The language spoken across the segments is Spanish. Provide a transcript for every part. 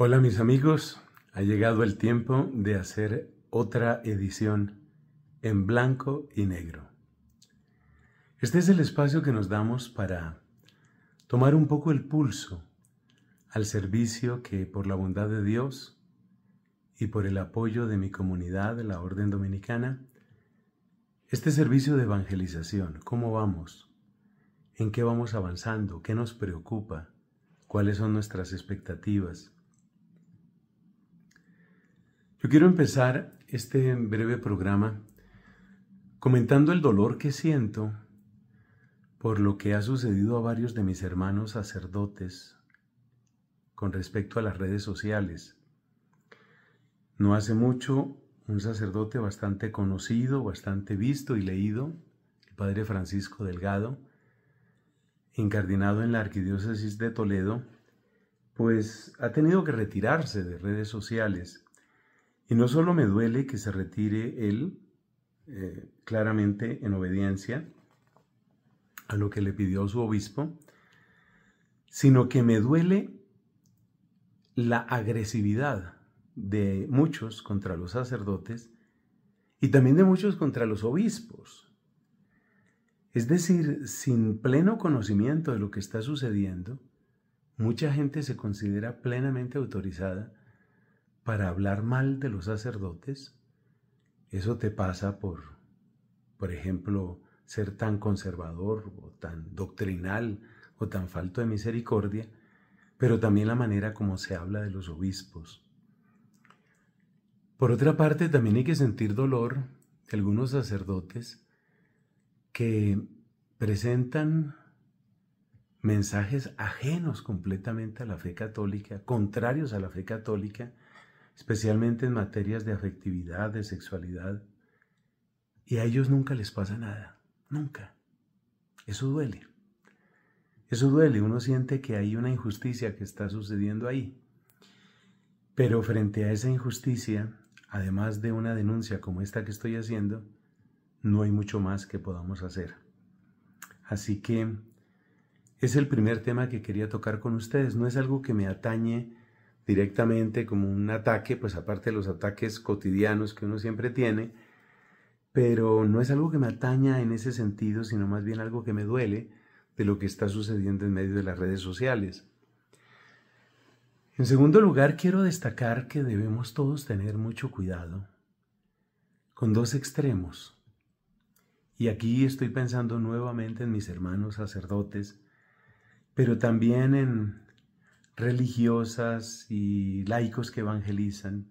Hola mis amigos, ha llegado el tiempo de hacer otra edición en blanco y negro. Este es el espacio que nos damos para tomar un poco el pulso al servicio que por la bondad de Dios y por el apoyo de mi comunidad, de la Orden Dominicana, este servicio de evangelización, ¿cómo vamos? ¿En qué vamos avanzando? ¿Qué nos preocupa? ¿Cuáles son nuestras expectativas? Yo quiero empezar este breve programa comentando el dolor que siento por lo que ha sucedido a varios de mis hermanos sacerdotes con respecto a las redes sociales. No hace mucho, un sacerdote bastante conocido, bastante visto y leído, el padre Francisco Delgado, encardinado en la arquidiócesis de Toledo, pues ha tenido que retirarse de redes sociales y no solo me duele que se retire él, eh, claramente en obediencia a lo que le pidió su obispo, sino que me duele la agresividad de muchos contra los sacerdotes y también de muchos contra los obispos. Es decir, sin pleno conocimiento de lo que está sucediendo, mucha gente se considera plenamente autorizada para hablar mal de los sacerdotes, eso te pasa por, por ejemplo, ser tan conservador o tan doctrinal o tan falto de misericordia, pero también la manera como se habla de los obispos. Por otra parte, también hay que sentir dolor de algunos sacerdotes que presentan mensajes ajenos completamente a la fe católica, contrarios a la fe católica, especialmente en materias de afectividad, de sexualidad, y a ellos nunca les pasa nada, nunca. Eso duele. Eso duele, uno siente que hay una injusticia que está sucediendo ahí. Pero frente a esa injusticia, además de una denuncia como esta que estoy haciendo, no hay mucho más que podamos hacer. Así que es el primer tema que quería tocar con ustedes. No es algo que me atañe directamente como un ataque, pues aparte de los ataques cotidianos que uno siempre tiene, pero no es algo que me ataña en ese sentido, sino más bien algo que me duele de lo que está sucediendo en medio de las redes sociales. En segundo lugar, quiero destacar que debemos todos tener mucho cuidado con dos extremos. Y aquí estoy pensando nuevamente en mis hermanos sacerdotes, pero también en religiosas y laicos que evangelizan,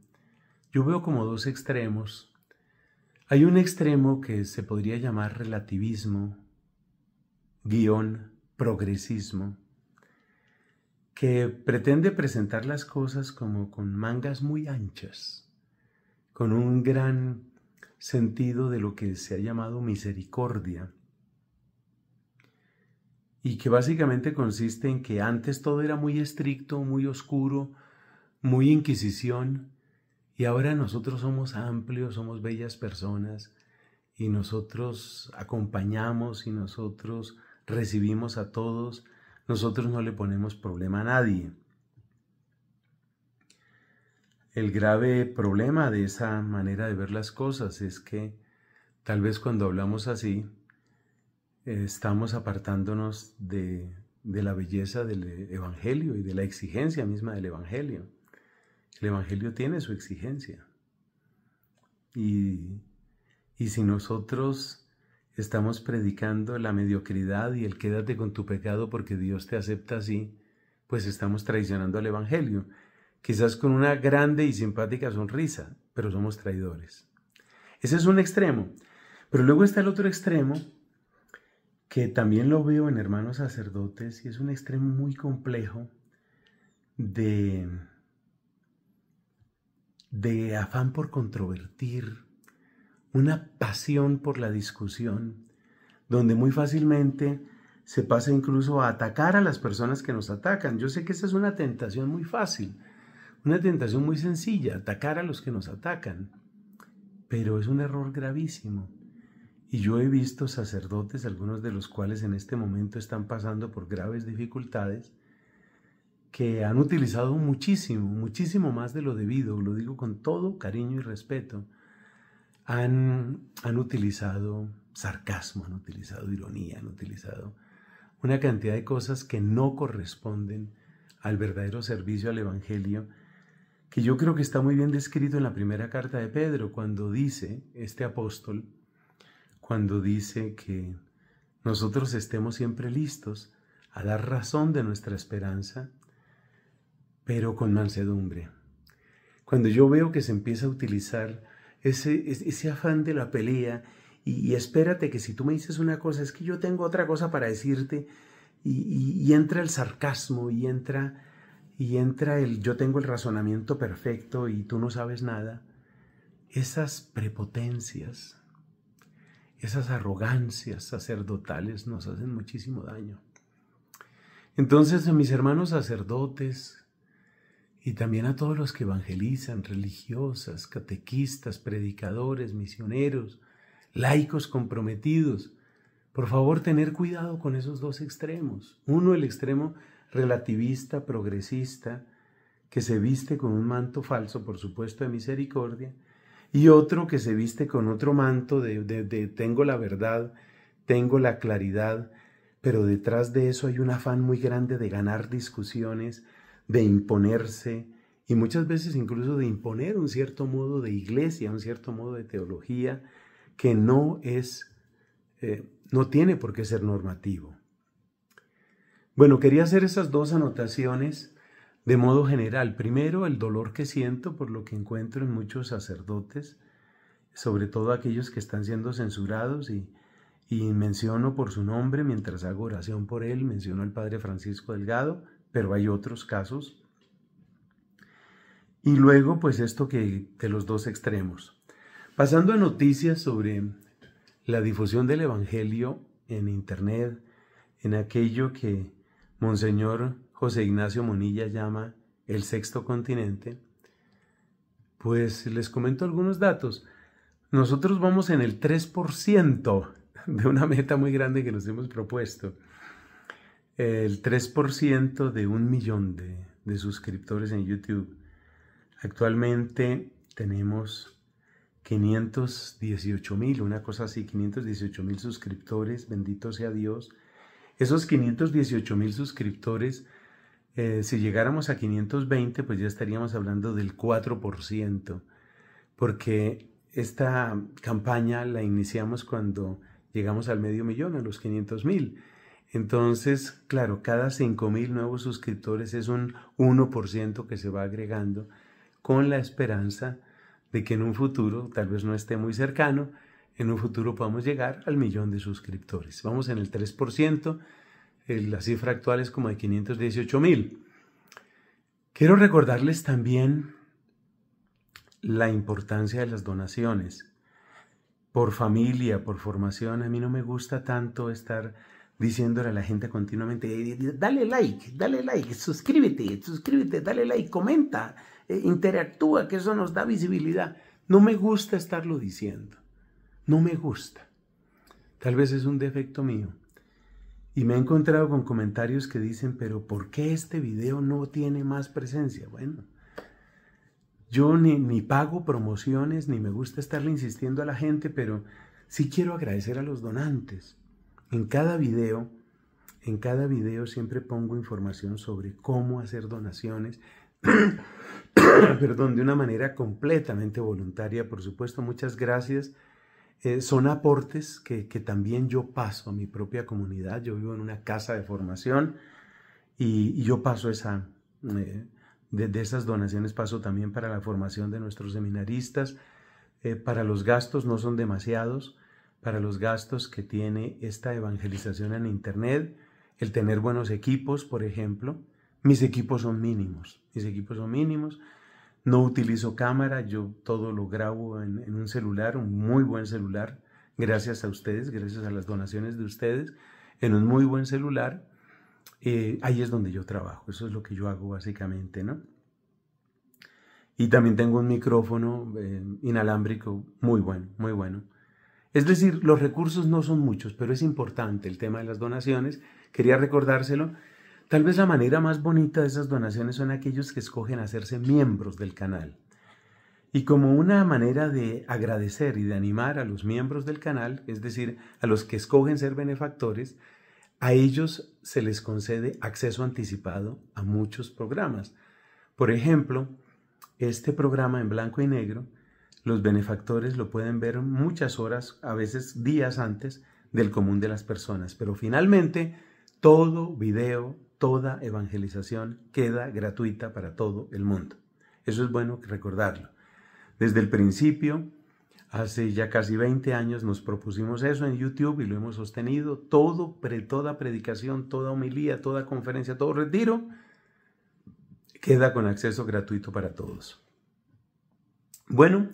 yo veo como dos extremos. Hay un extremo que se podría llamar relativismo, guión, progresismo, que pretende presentar las cosas como con mangas muy anchas, con un gran sentido de lo que se ha llamado misericordia, y que básicamente consiste en que antes todo era muy estricto, muy oscuro, muy inquisición, y ahora nosotros somos amplios, somos bellas personas, y nosotros acompañamos y nosotros recibimos a todos, nosotros no le ponemos problema a nadie. El grave problema de esa manera de ver las cosas es que tal vez cuando hablamos así, eh, estamos apartándonos de, la belleza del Evangelio y de la exigencia misma del Evangelio. El Evangelio tiene su exigencia. Y, y si nosotros estamos predicando la mediocridad y el quédate con tu pecado porque Dios te acepta así, pues estamos traicionando al Evangelio. Quizás con una grande y simpática sonrisa, pero somos traidores. Ese es un extremo. Pero luego está el otro extremo que también lo veo en hermanos sacerdotes y es un extremo muy complejo de, de afán por controvertir, una pasión por la discusión, donde muy fácilmente se pasa incluso a atacar a las personas que nos atacan. Yo sé que esa es una tentación muy fácil, una tentación muy sencilla, atacar a los que nos atacan, pero es un error gravísimo y yo he visto sacerdotes, algunos de los cuales en este momento están pasando por graves dificultades, que han utilizado muchísimo, muchísimo más de lo debido, lo digo con todo cariño y respeto, han, han utilizado sarcasmo, han utilizado ironía, han utilizado una cantidad de cosas que no corresponden al verdadero servicio al Evangelio, que yo creo que está muy bien descrito en la primera carta de Pedro, cuando dice este apóstol, cuando dice que nosotros estemos siempre listos a dar razón de nuestra esperanza, pero con mansedumbre. Cuando yo veo que se empieza a utilizar ese, ese afán de la pelea y, espérate que si tú me dices una cosa es que yo tengo otra cosa para decirte y, y entra el sarcasmo y entra y entra el yo tengo el razonamiento perfecto y tú no sabes nada, esas prepotencias esas arrogancias sacerdotales nos hacen muchísimo daño. Entonces a mis hermanos sacerdotes y también a todos los que evangelizan, religiosas, catequistas, predicadores, misioneros, laicos comprometidos, por favor tener cuidado con esos dos extremos. Uno, el extremo relativista, progresista, que se viste con un manto falso, por supuesto, de misericordia, y otro que se viste con otro manto de, de, tengo la verdad, tengo la claridad, pero detrás de eso hay un afán muy grande de ganar discusiones, de imponerse y muchas veces incluso de imponer un cierto modo de iglesia, un cierto modo de teología que no es, eh, no tiene por qué ser normativo. Bueno, quería hacer esas dos anotaciones de modo general. Primero, el dolor que siento por lo que encuentro en muchos sacerdotes, sobre todo aquellos que están siendo censurados y, y menciono por su nombre mientras hago oración por él, menciono al Padre Francisco Delgado, pero hay otros casos. Y luego, pues esto que de los dos extremos. Pasando a noticias sobre la difusión del Evangelio en Internet, en aquello que Monseñor José Ignacio Monilla llama el sexto continente, pues les comento algunos datos. Nosotros vamos en el 3% de una meta muy grande que nos hemos propuesto. El 3% de un millón de, suscriptores en YouTube. Actualmente tenemos 518 mil, una cosa así, 518 mil suscriptores, bendito sea Dios. Esos 518 mil suscriptores eh, si llegáramos a 520, pues ya estaríamos hablando del 4%, porque esta campaña la iniciamos cuando llegamos al medio millón, a los 500 mil. Entonces, claro, cada 5 mil nuevos suscriptores es un 1% que se va agregando con la esperanza de que en un futuro, tal vez no esté muy cercano, en un futuro podamos llegar al millón de suscriptores. Vamos en el 3%. Eh, la cifra actual es como de 518 mil. Quiero recordarles también la importancia de las donaciones. Por familia, por formación, a mí no me gusta tanto estar diciéndole a la gente continuamente, eh, dale like, dale like, suscríbete, suscríbete, dale like, comenta, eh, interactúa, que eso nos da visibilidad. No me gusta estarlo diciendo, no me gusta. Tal vez es un defecto mío. Y me he encontrado con comentarios que dicen, pero ¿por qué este video no tiene más presencia? Bueno, yo ni, pago promociones, ni me gusta estarle insistiendo a la gente, pero sí quiero agradecer a los donantes. En cada video, en cada video siempre pongo información sobre cómo hacer donaciones, perdón, de una manera completamente voluntaria, por supuesto. Muchas gracias eh, son aportes que, también yo paso a mi propia comunidad. Yo vivo en una casa de formación y, yo paso esa, eh, de, esas donaciones paso también para la formación de nuestros seminaristas. Eh, para los gastos no son demasiados, para los gastos que tiene esta evangelización en Internet, el tener buenos equipos, por ejemplo. Mis equipos son mínimos, mis equipos son mínimos. No utilizo cámara, yo todo lo grabo en, un celular, un muy buen celular, gracias a ustedes, gracias a las donaciones de ustedes, en un muy buen celular. Eh, ahí es donde yo trabajo, eso es lo que yo hago básicamente, ¿no? Y también tengo un micrófono em, inalámbrico muy bueno, muy bueno. Es decir, los recursos no son muchos, pero es importante el tema de las donaciones. Quería recordárselo Tal vez la manera más bonita de esas donaciones son aquellos que escogen hacerse miembros del canal. Y como una manera de agradecer y de animar a los miembros del canal, es decir, a los que escogen ser benefactores, a ellos se les concede acceso anticipado a muchos programas. Por ejemplo, este programa en blanco y negro, los benefactores lo pueden ver muchas horas, a veces días antes del común de las personas. Pero finalmente, todo video toda evangelización queda gratuita para todo el mundo. Eso es bueno recordarlo. Desde el principio, hace ya casi 20 años, nos propusimos eso en YouTube y lo hemos sostenido. Todo, pre toda predicación, toda homilía, toda conferencia, todo retiro queda con acceso gratuito para todos. Bueno,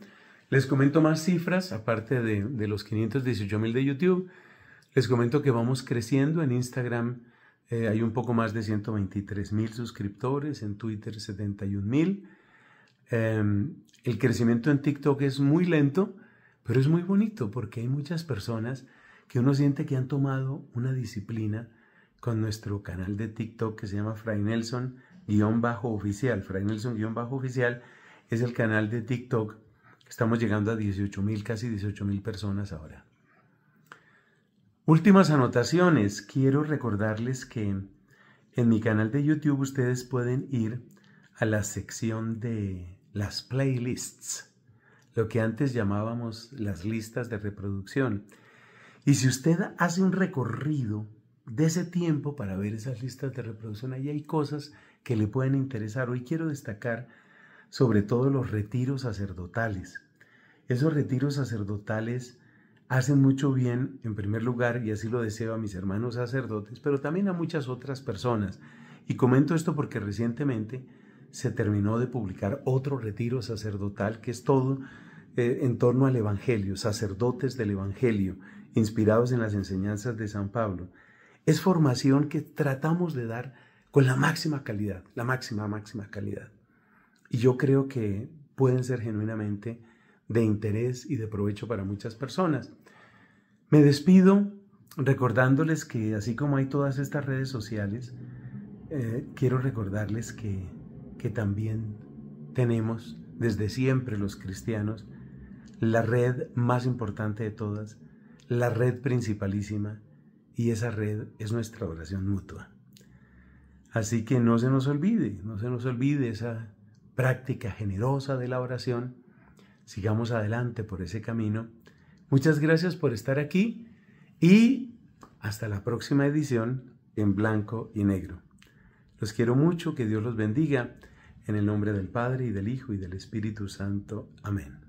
les comento más cifras, aparte de, de los 518 mil de YouTube. Les comento que vamos creciendo en Instagram eh, hay un poco más de 123 mil suscriptores, en Twitter 71 mil. Em, el crecimiento en TikTok es muy lento, pero es muy bonito porque hay muchas personas que uno siente que han tomado una disciplina con nuestro canal de TikTok que se llama Fray Nelson bajo oficial. Fray Nelson bajo oficial es el canal de TikTok. Estamos llegando a 18 mil, casi 18 mil personas ahora. Últimas anotaciones. Quiero recordarles que en mi canal de YouTube ustedes pueden ir a la sección de las playlists, lo que antes llamábamos las listas de reproducción. Y si usted hace un recorrido de ese tiempo para ver esas listas de reproducción, ahí hay cosas que le pueden interesar. Hoy quiero destacar sobre todo los retiros sacerdotales. Esos retiros sacerdotales hacen mucho bien, en primer lugar, y así lo deseo a mis hermanos sacerdotes, pero también a muchas otras personas. Y comento esto porque recientemente se terminó de publicar otro retiro sacerdotal que es todo eh, en torno al Evangelio, sacerdotes del Evangelio, inspirados en las enseñanzas de San Pablo. Es formación que tratamos de dar con la máxima calidad, la máxima, máxima calidad. Y yo creo que pueden ser genuinamente de interés y de provecho para muchas personas. Me despido recordándoles que así como hay todas estas redes sociales, eh, quiero recordarles que, que también tenemos desde siempre los cristianos la red más importante de todas, la red principalísima, y esa red es nuestra oración mutua. Así que no se nos olvide, no se nos olvide esa práctica generosa de la oración sigamos adelante por ese camino. Muchas gracias por estar aquí y hasta la próxima edición en blanco y negro. Los quiero mucho, que Dios los bendiga, en el nombre del Padre y del Hijo y del Espíritu Santo. Amén.